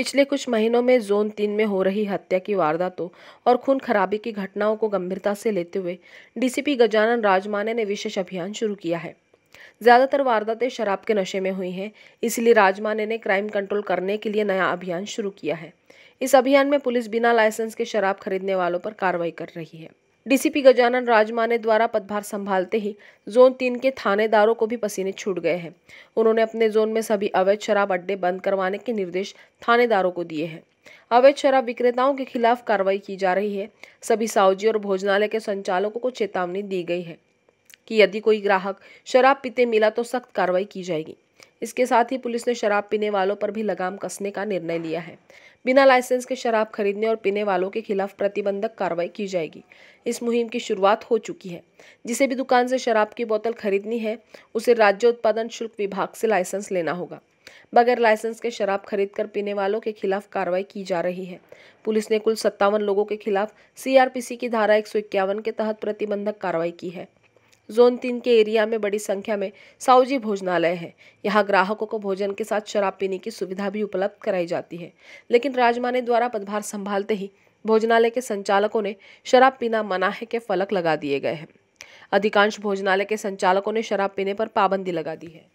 पिछले कुछ महीनों में जोन तीन में हो रही हत्या की वारदातों तो और खून खराबी की घटनाओं को गंभीरता से लेते हुए डीसीपी गजानन राजमाने ने विशेष अभियान शुरू किया है ज़्यादातर वारदातें शराब के नशे में हुई हैं इसलिए राजमाने ने क्राइम कंट्रोल करने के लिए नया अभियान शुरू किया है इस अभियान में पुलिस बिना लाइसेंस के शराब खरीदने वालों पर कार्रवाई कर रही है डीसीपी गजानन राजमाने द्वारा पदभार संभालते ही जोन तीन के थानेदारों को भी पसीने छूट गए हैं उन्होंने अपने जोन में सभी अवैध शराब अड्डे बंद करवाने के निर्देश थानेदारों को दिए हैं अवैध शराब विक्रेताओं के खिलाफ कार्रवाई की जा रही है सभी सावजी और भोजनालय के संचालकों को चेतावनी दी गई है कि यदि कोई ग्राहक शराब पीते मिला तो सख्त कार्रवाई की जाएगी इसके साथ ही पुलिस ने शराब पीने वालों पर भी लगाम कसने का निर्णय लिया है बिना लाइसेंस के शराब खरीदने और पीने वालों के खिलाफ प्रतिबंधक कार्रवाई की जाएगी इस मुहिम की शुरुआत हो चुकी है जिसे भी दुकान से शराब की बोतल खरीदनी है उसे राज्य उत्पादन शुल्क विभाग से लाइसेंस लेना होगा बगैर लाइसेंस के शराब खरीद कर पीने वालों के खिलाफ कार्रवाई की जा रही है पुलिस ने कुल सत्तावन लोगों के खिलाफ सीआरपीसी की धारा एक के तहत प्रतिबंधक कार्रवाई की है जोन तीन के एरिया में बड़ी संख्या में साउजी भोजनालय है यहाँ ग्राहकों को भोजन के साथ शराब पीने की सुविधा भी उपलब्ध कराई जाती है लेकिन राजमाने द्वारा पदभार संभालते ही भोजनालय के संचालकों ने शराब पीना मना है के फलक लगा दिए गए हैं अधिकांश भोजनालय के संचालकों ने शराब पीने पर पाबंदी लगा दी है